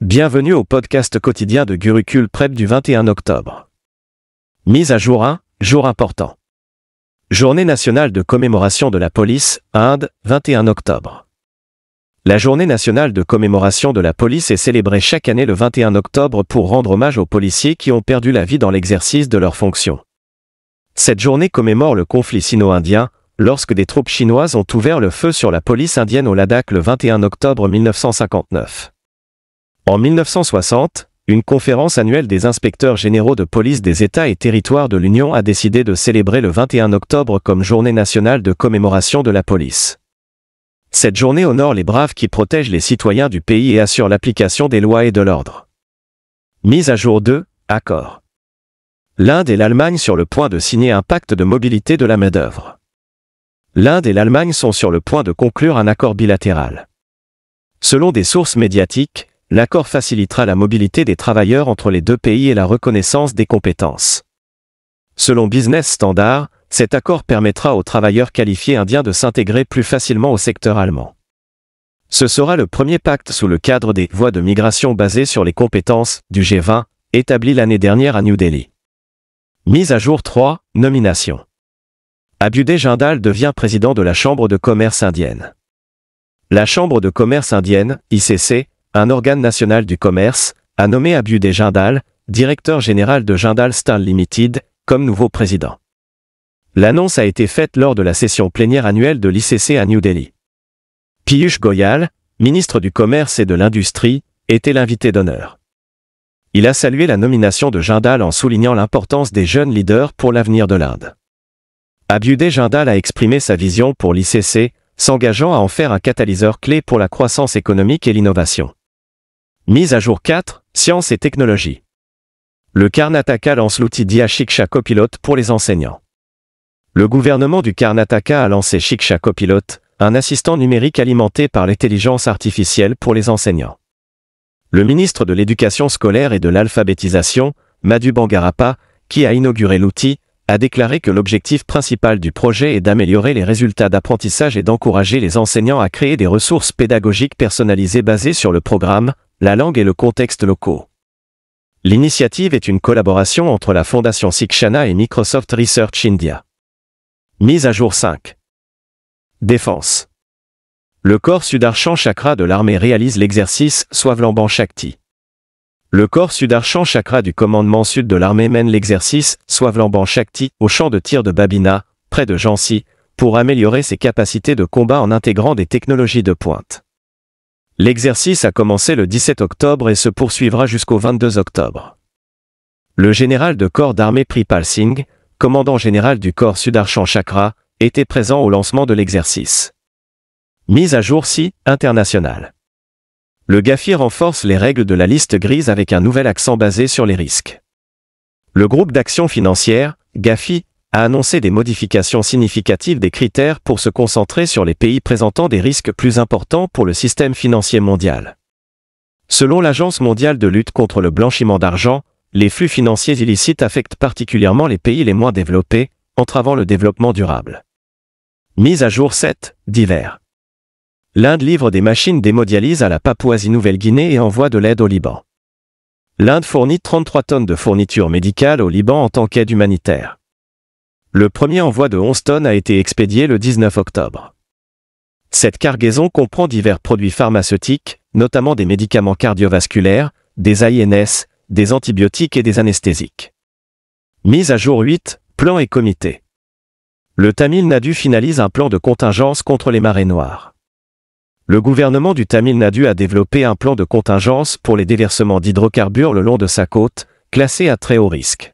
Bienvenue au podcast quotidien de Gurukul Prep du 21 octobre. Mise à jour 1, jour important. Journée nationale de commémoration de la police, Inde, 21 octobre. La journée nationale de commémoration de la police est célébrée chaque année le 21 octobre pour rendre hommage aux policiers qui ont perdu la vie dans l'exercice de leurs fonctions. Cette journée commémore le conflit sino-indien, lorsque des troupes chinoises ont ouvert le feu sur la police indienne au Ladakh le 21 octobre 1959. En 1960, une conférence annuelle des inspecteurs généraux de police des États et territoires de l'Union a décidé de célébrer le 21 octobre comme journée nationale de commémoration de la police. Cette journée honore les braves qui protègent les citoyens du pays et assurent l'application des lois et de l'ordre. Mise à jour 2, accord. L'Inde et l'Allemagne sur le point de signer un pacte de mobilité de la main-d'œuvre. L'Inde et l'Allemagne sont sur le point de conclure un accord bilatéral. Selon des sources médiatiques, L'accord facilitera la mobilité des travailleurs entre les deux pays et la reconnaissance des compétences. Selon Business Standard, cet accord permettra aux travailleurs qualifiés indiens de s'intégrer plus facilement au secteur allemand. Ce sera le premier pacte sous le cadre des voies de migration basées sur les compétences du G20, établi l'année dernière à New Delhi. Mise à jour 3, nomination. Abudé Jindal devient président de la Chambre de commerce indienne. La Chambre de commerce indienne, ICC, un organe national du commerce, a nommé Abu Jindal, directeur général de Jindal Steel Limited, comme nouveau président. L'annonce a été faite lors de la session plénière annuelle de l'ICC à New Delhi. Piyush Goyal, ministre du Commerce et de l'Industrie, était l'invité d'honneur. Il a salué la nomination de Jindal en soulignant l'importance des jeunes leaders pour l'avenir de l'Inde. Abudé Jindal a exprimé sa vision pour l'ICC, s'engageant à en faire un catalyseur clé pour la croissance économique et l'innovation. Mise à jour 4, Sciences et technologies. Le Karnataka lance l'outil DIA Shiksha Copilote pour les enseignants. Le gouvernement du Karnataka a lancé Shiksha Copilote, un assistant numérique alimenté par l'intelligence artificielle pour les enseignants. Le ministre de l'Éducation scolaire et de l'alphabétisation, Madhu Bangarappa, qui a inauguré l'outil, a déclaré que l'objectif principal du projet est d'améliorer les résultats d'apprentissage et d'encourager les enseignants à créer des ressources pédagogiques personnalisées basées sur le programme, la langue et le contexte locaux. L'initiative est une collaboration entre la Fondation Sikshana et Microsoft Research India. Mise à jour 5. Défense. Le corps Sudarshan Chakra de l'armée réalise l'exercice Swavlamban Shakti. Le corps Sudarshan Chakra du commandement sud de l'armée mène l'exercice Swavlamban Shakti au champ de tir de Babina, près de Jansi, pour améliorer ses capacités de combat en intégrant des technologies de pointe. L'exercice a commencé le 17 octobre et se poursuivra jusqu'au 22 octobre. Le général de corps d'armée Pripal Singh, commandant général du corps Sudarshan Chakra, était présent au lancement de l'exercice. Mise à jour ci, internationale. Le GAFI renforce les règles de la liste grise avec un nouvel accent basé sur les risques. Le groupe d'action financière, GAFI, a annoncé des modifications significatives des critères pour se concentrer sur les pays présentant des risques plus importants pour le système financier mondial. Selon l'Agence mondiale de lutte contre le blanchiment d'argent, les flux financiers illicites affectent particulièrement les pays les moins développés, entravant le développement durable. Mise à jour 7, d'hiver. L'Inde livre des machines d'hémodialyse à la Papouasie-Nouvelle-Guinée et envoie de l'aide au Liban. L'Inde fournit 33 tonnes de fournitures médicales au Liban en tant qu'aide humanitaire. Le premier envoi de 11 tonnes a été expédié le 19 octobre. Cette cargaison comprend divers produits pharmaceutiques, notamment des médicaments cardiovasculaires, des INS, des antibiotiques et des anesthésiques. Mise à jour 8, plan et comité. Le Tamil Nadu finalise un plan de contingence contre les marées noires. Le gouvernement du Tamil Nadu a développé un plan de contingence pour les déversements d'hydrocarbures le long de sa côte, classé à très haut risque.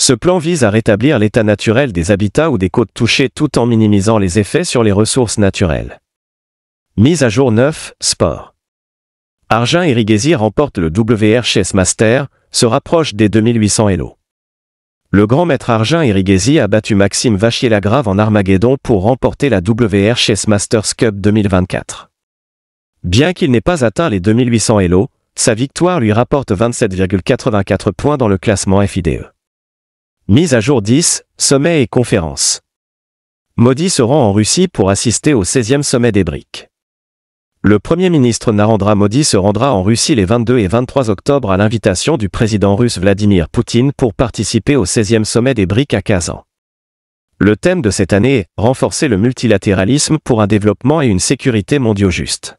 Ce plan vise à rétablir l'état naturel des habitats ou des côtes touchées tout en minimisant les effets sur les ressources naturelles. Mise à jour 9, Sport. Argin et remporte le WR Chess Master, se rapproche des 2800 Elo. Le grand maître Argin Irigesi a battu Maxime Vachier-Lagrave en Armageddon pour remporter la WR Chess Masters Cup 2024. Bien qu'il n'ait pas atteint les 2800 Elo, sa victoire lui rapporte 27,84 points dans le classement FIDE. Mise à jour 10, sommet et conférence. Modi se rend en Russie pour assister au 16e sommet des BRIC. Le Premier ministre Narendra Modi se rendra en Russie les 22 et 23 octobre à l'invitation du président russe Vladimir Poutine pour participer au 16e sommet des BRIC à Kazan. Le thème de cette année est Renforcer le multilatéralisme pour un développement et une sécurité mondiaux justes.